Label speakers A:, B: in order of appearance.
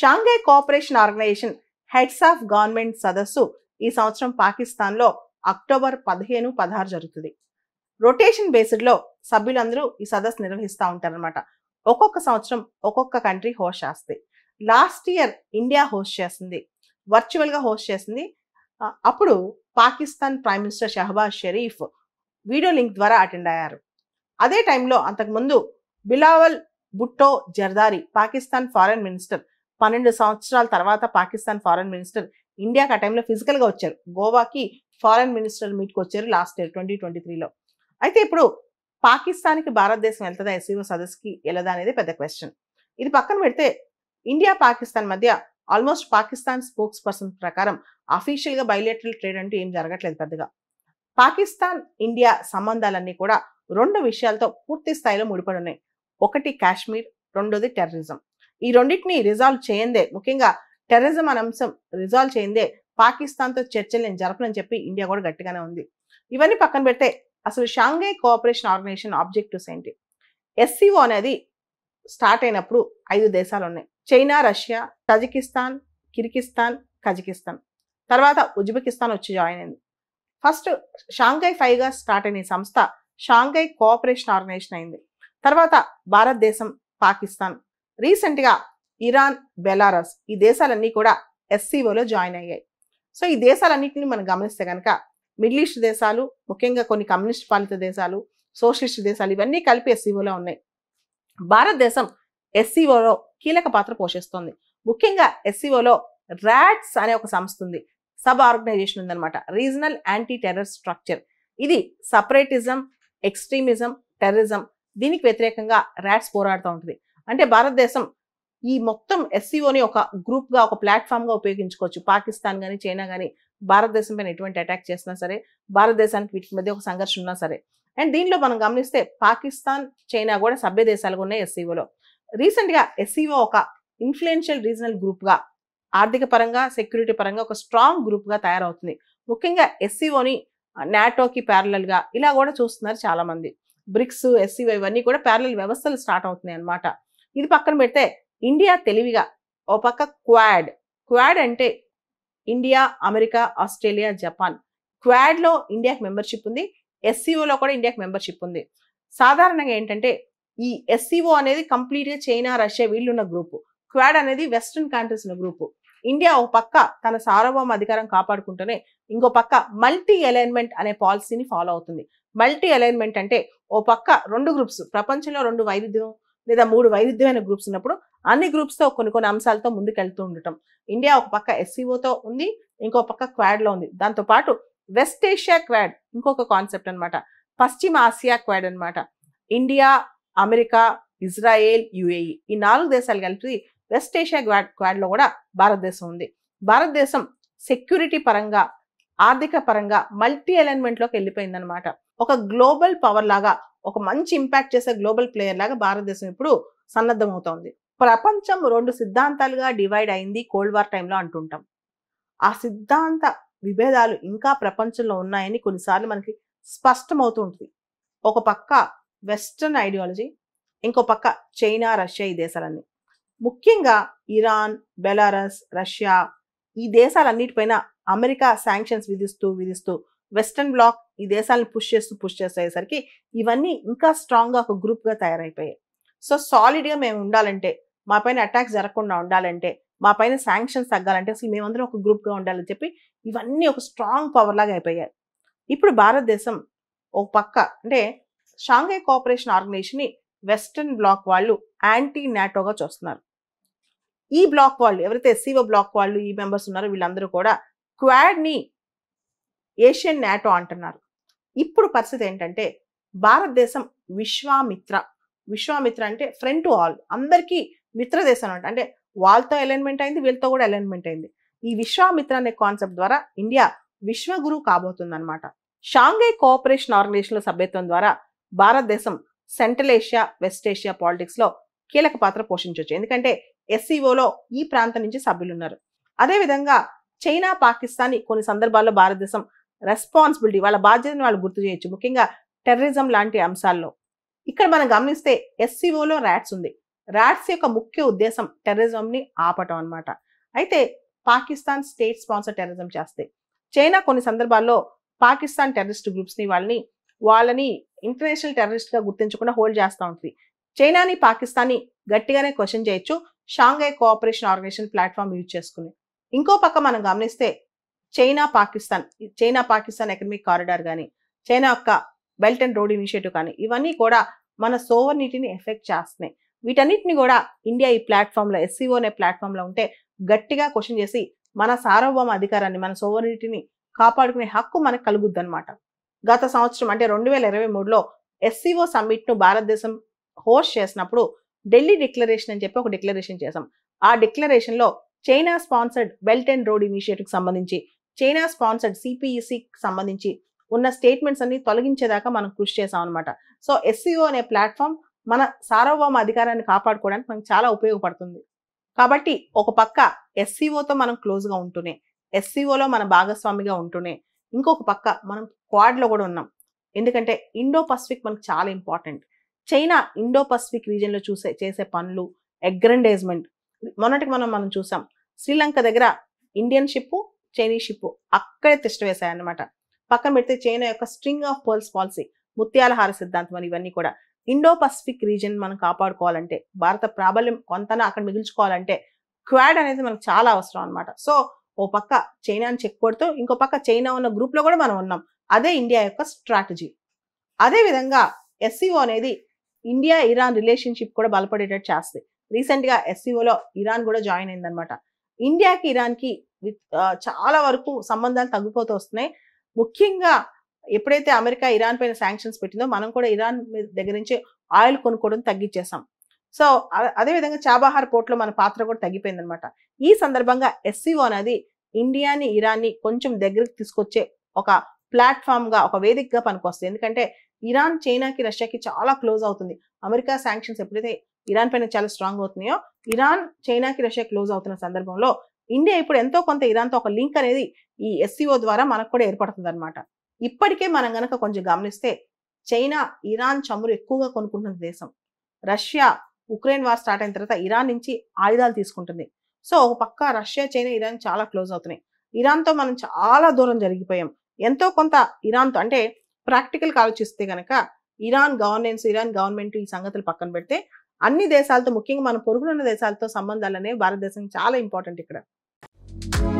A: Shanghai cooperation Organisation heads of government సదస్సు ఈ సంవత్సరం పాకిస్తాన్లో అక్టోబర్ పదిహేను పదహారు జరుగుతుంది రొటేషన్ బేస్డ్లో సభ్యులందరూ ఈ సదస్సు నిర్వహిస్తూ ఉంటారనమాట ఒక్కొక్క సంవత్సరం ఒక్కొక్క కంట్రీ హోస్ట్ చేస్తుంది లాస్ట్ ఇయర్ ఇండియా హోస్ట్ చేసింది వర్చువల్గా హోస్ట్ చేసింది అప్పుడు Pakistan prime minister Shehbaz Sharif video link ద్వారా అటెండ్ అయ్యారు అదే టైంలో అంతకుముందు బిలావల్ బుట్టో జర్దారి పాకిస్తాన్ ఫారెన్ మినిస్టర్ పన్నెండు సంవత్సరాల తర్వాత పాకిస్తాన్ ఫారెన్ మినిస్టర్ ఇండియాకి ఆ టైంలో ఫిజికల్గా వచ్చారు గోవాకి ఫారెన్ మినిస్టర్ మీట్కి వచ్చారు లాస్ట్ ఇయర్ ట్వంటీ ట్వంటీ త్రీలో అయితే ఇప్పుడు పాకిస్తాన్కి భారతదేశం వెళ్తుందా ఎస్సీఓ సదస్సుకి వెళ్ళదా అనేది పెద్ద క్వశ్చన్ ఇది పక్కన పెడితే ఇండియా పాకిస్తాన్ మధ్య ఆల్మోస్ట్ పాకిస్తాన్ స్పోక్స్ పర్సన్ ప్రకారం అఫీషియల్గా బయలేటరల్ ట్రేడ్ అంటూ ఏం జరగట్లేదు పెద్దగా పాకిస్తాన్ ఇండియా సంబంధాలన్నీ కూడా రెండు విషయాలతో పూర్తి స్థాయిలో ముడిపడి ఉన్నాయి ఒకటి కాశ్మీర్ రెండోది టెర్రరిజం ఈ రెండింటిని రిజాల్వ్ చేయందే ముఖ్యంగా టెర్రరిజం అనే అంశం రిజాల్వ్ చేయందే పాకిస్తాన్తో చర్చలు నేను జరపనని చెప్పి ఇండియా కూడా గట్టిగానే ఉంది ఇవన్నీ పక్కన పెడితే అసలు షాంఘై కోఆపరేషన్ ఆర్గనైజేషన్ ఆబ్జెక్టివ్స్ ఏంటి ఎస్సీఓ అనేది స్టార్ట్ అయినప్పుడు ఐదు దేశాలు ఉన్నాయి China Russia Tajikistan Kyrgyzstan Kazakhstan తర్వాత ఉజ్బెకిస్తాన్ వచ్చి జాయిన్ అయింది ఫస్ట్ షాంఘై ఫైవ్గా స్టార్ట్ అయిన సంస్థ షాంఘై కోఆపరేషన్ ఆర్గనైజేషన్ అయింది తర్వాత భారతదేశం పాకిస్తాన్ రీసెంట్గా ఇరాన్ బెలారస్ ఈ దేశాలన్నీ కూడా ఎస్సీఓలో జాయిన్ అయ్యాయి సో ఈ దేశాలన్నింటినీ మనం గమనిస్తే కనుక మిడిల్ ఈస్ట్ దేశాలు ముఖ్యంగా కొన్ని కమ్యూనిస్ట్ పాలిత దేశాలు సోషలిస్ట్ దేశాలు ఇవన్నీ కలిపి ఎస్సీఓలో ఉన్నాయి భారతదేశం ఎస్సీఓలో కీలక పాత్ర పోషిస్తోంది ముఖ్యంగా ఎస్సీఓలో ర్యాట్స్ అనే ఒక సంస్థ ఉంది సబ్ ఆర్గనైజేషన్ అనమాట రీజనల్ యాంటీ టెర్రర్ స్ట్రక్చర్ ఇది సపరేటిజం ఎక్స్ట్రీమిజం టెర్రరిజం దీనికి వ్యతిరేకంగా ర్యాట్స్ పోరాడుతూ ఉంటుంది అంటే భారతదేశం ఈ మొత్తం ఎస్సీఓని ఒక గ్రూప్గా ఒక ప్లాట్ఫామ్గా ఉపయోగించుకోవచ్చు పాకిస్తాన్ కానీ చైనా కానీ భారతదేశం పైన ఎటువంటి అటాక్ చేసినా సరే భారతదేశానికి వీటి మధ్య ఒక సంఘర్షణ ఉన్నా సరే అండ్ దీనిలో మనం గమనిస్తే పాకిస్తాన్ చైనా కూడా సభ్య దేశాలుగా ఉన్నాయి ఎస్సీఓలో రీసెంట్గా ఎస్సీఓ ఒక ఇన్ఫ్లుయెన్షియల్ రీజనల్ గ్రూప్గా ఆర్థిక పరంగా సెక్యూరిటీ పరంగా ఒక స్ట్రాంగ్ గ్రూప్గా తయారవుతుంది ముఖ్యంగా ఎస్సీఓని నాటోకి ప్యారలల్గా ఇలా కూడా చూస్తున్నారు చాలామంది బ్రిక్స్ ఎస్సీఓ ఇవన్నీ కూడా ప్యారలల్ వ్యవస్థలు స్టార్ట్ అవుతున్నాయి అన్నమాట ఇది పక్కన పెడితే ఇండియా తెలివిగా ఓ పక్క క్వాడ్ క్వాడ్ అంటే ఇండియా అమెరికా ఆస్ట్రేలియా జపాన్ క్వాడ్లో ఇండియాకి మెంబర్షిప్ ఉంది ఎస్సీఓలో కూడా ఇండియాకి మెంబర్షిప్ ఉంది సాధారణంగా ఏంటంటే ఈ ఎస్సీఓ అనేది కంప్లీట్గా చైనా రష్యా వీళ్ళున్న గ్రూపు క్వాడ్ అనేది వెస్ట్రన్ కంట్రీస్ ఉన్న గ్రూపు ఇండియా ఒక పక్క తన సార్వభౌమ అధికారం కాపాడుకుంటూనే ఇంకో పక్క మల్టీ అలైన్మెంట్ అనే పాలసీని ఫాలో అవుతుంది మల్టీ అలైన్మెంట్ అంటే ఓ పక్క రెండు గ్రూప్స్ ప్రపంచంలో రెండు వైవిధ్యం లేదా మూడు వైవిధ్యమైన గ్రూప్స్ ఉన్నప్పుడు అన్ని గ్రూప్స్తో కొన్ని కొన్ని అంశాలతో ముందుకెళ్తూ ఉండటం ఇండియా ఒక పక్క ఎస్సీఓతో e ఉంది ఇంకో పక్క క్వాడ్లో ఉంది దాంతోపాటు వెస్ట్ ఏషియా క్వాడ్ ఇంకొక కాన్సెప్ట్ అనమాట పశ్చిమ ఆసియా క్వాడ్ అనమాట ఇండియా అమెరికా ఇజ్రాయెల్ యుఏఈ ఈ నాలుగు దేశాలు కలిపి వెస్ట్ ఏషియా క్వాడ్ క్వాడ్లో కూడా భారతదేశం ఉంది భారతదేశం సెక్యూరిటీ పరంగా ఆర్థిక పరంగా మల్టీ అలైన్మెంట్లోకి వెళ్ళిపోయిందనమాట ఒక గ్లోబల్ పవర్ లాగా ఒక మంచి ఇంపాక్ట్ చేసే గ్లోబల్ ప్లేయర్ లాగా భారతదేశం ఇప్పుడు సన్నద్ధమవుతోంది ప్రపంచం రెండు సిద్ధాంతాలుగా డివైడ్ అయింది కోల్డ్ వార్ టైంలో అంటుంటాం ఆ సిద్ధాంత విభేదాలు ఇంకా ప్రపంచంలో ఉన్నాయని కొన్నిసార్లు మనకి స్పష్టమవుతూ ఉంటుంది ఒక పక్క వెస్ట్రన్ ఐడియాలజీ ఇంకో పక్క చైనా రష్యా ఈ దేశాలన్నీ ముఖ్యంగా ఇరాన్ బెలారస్ రష్యా ఈ దేశాలన్నిటిపైన అమెరికా శాంక్షన్స్ విధిస్తూ విధిస్తూ వెస్ట్రన్ బ్లాక్ ఈ దేశాలను పుష్ చేస్తూ పుష్ చేసేసరికి ఇవన్నీ ఇంకా స్ట్రాంగ్గా ఒక గ్రూప్గా తయారైపోయాయి సో సాలిడ్గా మేము ఉండాలంటే మా పైన అటాక్స్ జరగకుండా ఉండాలంటే మా పైన శాంక్షన్స్ తగ్గాలంటే అసలు మేమందరం ఒక గ్రూప్గా ఉండాలని చెప్పి ఇవన్నీ ఒక స్ట్రాంగ్ పవర్ లాగా అయిపోయాయి ఇప్పుడు భారతదేశం ఒక పక్క అంటే షాంఘై కోఆపరేషన్ ఆర్గనైజేషన్ని వెస్టర్న్ బ్లాక్ వాళ్ళు యాంటీ నాటోగా చూస్తున్నారు ఈ బ్లాక్ వాళ్ళు ఎవరైతే ఎస్సీఓ బ్లాక్ వాళ్ళు ఈ మెంబర్స్ ఉన్నారో వీళ్ళందరూ కూడా క్వాడ్ని ఏషియన్ నాటో అంటున్నారు ఇప్పుడు పరిస్థితి ఏంటంటే భారతదేశం విశ్వామిత్ర విశ్వామిత్ర అంటే ఫ్రెండ్ టు ఆల్ అందరికీ మిత్రదేశం అంట అంటే వాళ్ళతో అలైన్మెంట్ అయింది వీళ్ళతో కూడా అలైన్మెంట్ అయింది ఈ విశ్వామిత్ర అనే కాన్సెప్ట్ ద్వారా ఇండియా విశ్వగురు కాబోతుందన్నమాట షాంఘై కోఆపరేషన్ ఆర్గనైజేషన్లో సభ్యత్వం ద్వారా భారతదేశం సెంట్రల్ ఏషియా వెస్ట్ ఏషియా పాలిటిక్స్లో కీలక పాత్ర పోషించవచ్చు ఎందుకంటే ఎస్సీఓలో ఈ ప్రాంతం నుంచి సభ్యులున్నారు అదేవిధంగా చైనా పాకిస్తాన్ కొన్ని సందర్భాల్లో భారతదేశం రెస్పాన్సిబిలిటీ వాళ్ళ బాధ్యతని వాళ్ళు గుర్తు చేయొచ్చు ముఖ్యంగా టెర్రరిజం లాంటి అంశాల్లో ఇక్కడ మనం గమనిస్తే ఎస్సీఓలో ర్యాట్స్ ఉంది ర్యాట్స్ యొక్క ముఖ్య ఉద్దేశం టెర్రరిజంని ఆపటం అనమాట అయితే పాకిస్తాన్ స్టేట్ స్పాన్సర్ టెర్రరిజం చేస్తే చైనా కొన్ని సందర్భాల్లో పాకిస్తాన్ టెర్రరిస్ట్ గ్రూప్స్ని వాళ్ళని వాళ్ళని ఇంటర్నేషనల్ టెర్రరిస్ట్గా గుర్తించకుండా హోల్డ్ చేస్తూ ఉంటుంది చైనాని పాకిస్తాన్ని గట్టిగానే క్వశ్చన్ చేయొచ్చు Shanghai cooperation organisation platform use చేసుకుని ఇంకో పక్క మనం గమనిస్తే China Pakistan China Pakistan economic corridor కానీ చైనా యొక్క బెల్ట్ అండ్ రోడ్ ఇనిషియేటివ్ కానీ ఇవన్నీ కూడా మన సోవర్ నీటిని ఎఫెక్ట్ చేస్తున్నాయి వీటన్నిటిని కూడా ఇండియా ఈ ప్లాట్ఫామ్లో ఎస్సీఓ e అనే ప్లాట్ఫామ్లో ఉంటే గట్టిగా క్వశ్చన్ చేసి మన సార్వభౌమ అధికారాన్ని మన సోవర్ నీటిని కాపాడుకునే హక్కు మనకు కలుగుద్దనమాట గత సంవత్సరం అంటే రెండు వేల ఇరవై మూడులో ఎస్సీఓ e సమ్మిట్ను భారతదేశం హోస్ట్ చేసినప్పుడు ఢిల్లీ డిక్లరేషన్ అని చెప్పి ఒక డిక్లరేషన్ చేశాం ఆ డిక్లరేషన్లో China sponsored belt and road ఇనిషియేటివ్కి సంబంధించి చైనా స్పాన్సర్డ్ సిపిఈసికి సంబంధించి ఉన్న స్టేట్మెంట్స్ అన్ని తొలగించేదాకా మనం కృషి చేసాం అనమాట సో ఎస్సీఓ అనే ప్లాట్ఫామ్ మన సార్వభౌమ అధికారాన్ని కాపాడుకోవడానికి మనకు చాలా ఉపయోగపడుతుంది కాబట్టి ఒక పక్క ఎస్సీఓతో మనం క్లోజ్గా ఉంటూనే ఎస్సీఓలో మన భాగస్వామిగా ఉంటూనే ఇంకొక పక్క మనం క్వాడ్లో కూడా ఉన్నాం ఎందుకంటే ఇండో పసిఫిక్ మనకు చాలా ఇంపార్టెంట్ చైనా ఇండో పసిఫిక్ లో చూసే చేసే పనులు అగ్రండైజ్మెంట్ మొన్నటికి మనం మనం చూసాం శ్రీలంక దగ్గర ఇండియన్ షిప్ చైనీస్ షిప్ అక్కడే తిష్ట వేశాయన్నమాట పక్కన పెడితే చైనా యొక్క స్ట్రింగ్ ఆఫ్ పర్ల్స్ పాలసీ ముత్యాల హార సిద్ధాంతం అని ఇవన్నీ కూడా ఇండో పసిఫిక్ రీజియన్ మనం కాపాడుకోవాలంటే భారత ప్రాబల్యం కొంతనా అక్కడ మిగిల్చుకోవాలంటే క్వాడ్ అనేది మనకు చాలా అవసరం అనమాట సో ఓ పక్క చైనాని చెక్ కొడుతూ ఇంకో పక్క చైనా ఉన్న గ్రూప్లో కూడా మనం ఉన్నాం అదే ఇండియా యొక్క స్ట్రాటజీ అదేవిధంగా ఎస్సీఓ అనేది ఇండియా ఇరాన్ రిలేషన్షిప్ కూడా బలపడేటట్టు చేస్తుంది రీసెంట్గా ఎస్సీఓలో ఇరాన్ కూడా జాయిన్ అయిందనమాట ఇండియాకి ఇరాన్కి చాలా వరకు సంబంధాలు తగ్గిపోతూ వస్తున్నాయి ముఖ్యంగా ఎప్పుడైతే అమెరికా ఇరాన్ పైన శాంక్షన్స్ పెట్టిందో మనం కూడా ఇరాన్ దగ్గర నుంచి ఆయిల్ కొనుక్కోవడం తగ్గించేసాం సో అదేవిధంగా చాబాహార్ పోర్ట్లో మన పాత్ర కూడా తగ్గిపోయింది అనమాట ఈ సందర్భంగా ఎస్సీఓ అనేది ఇండియాని ఇరాన్ని కొంచెం దగ్గరికి తీసుకొచ్చే ఒక ప్లాట్ఫామ్గా ఒక వేదికగా పనికొస్తుంది ఎందుకంటే ఇరాన్ చైనాకి రష్యాకి చాలా క్లోజ్ అవుతుంది అమెరికా శాంక్షన్స్ ఎప్పుడైతే ఇరాన్ పైన చాలా స్ట్రాంగ్ అవుతున్నాయో ఇరాన్ చైనాకి రష్యా క్లోజ్ అవుతున్న సందర్భంలో ఇండియా ఇప్పుడు ఎంతో కొంత ఇరాన్తో ఒక లింక్ అనేది ఈ ఎస్సీఓ ద్వారా మనకు కూడా ఏర్పడుతుంది అనమాట ఇప్పటికే మనం గనక కొంచెం గమనిస్తే చైనా ఇరాన్ చమురు ఎక్కువగా కొనుక్కుంటున్న దేశం రష్యా ఉక్రెయిన్ వార్ స్టార్ట్ అయిన తర్వాత ఇరాన్ నుంచి ఆయుధాలు తీసుకుంటుంది సో ఒక పక్క రష్యా చైనా ఇరాన్ చాలా క్లోజ్ అవుతున్నాయి ఇరాన్తో మనం చాలా దూరం జరిగిపోయాం ఎంతో కొంత ఇరాన్తో అంటే ప్రాక్టికల్గా ఆలోచిస్తే కనుక ఇరాన్ గవర్నెన్స్ ఇరాన్ గవర్నమెంట్ ఈ సంగతులు పక్కన పెడితే అన్ని దేశాలతో ముఖ్యంగా మన పొరుగునున్న దేశాలతో సంబంధాలు అనేవి భారతదేశం చాలా ఇంపార్టెంట్ ఇక్కడ you.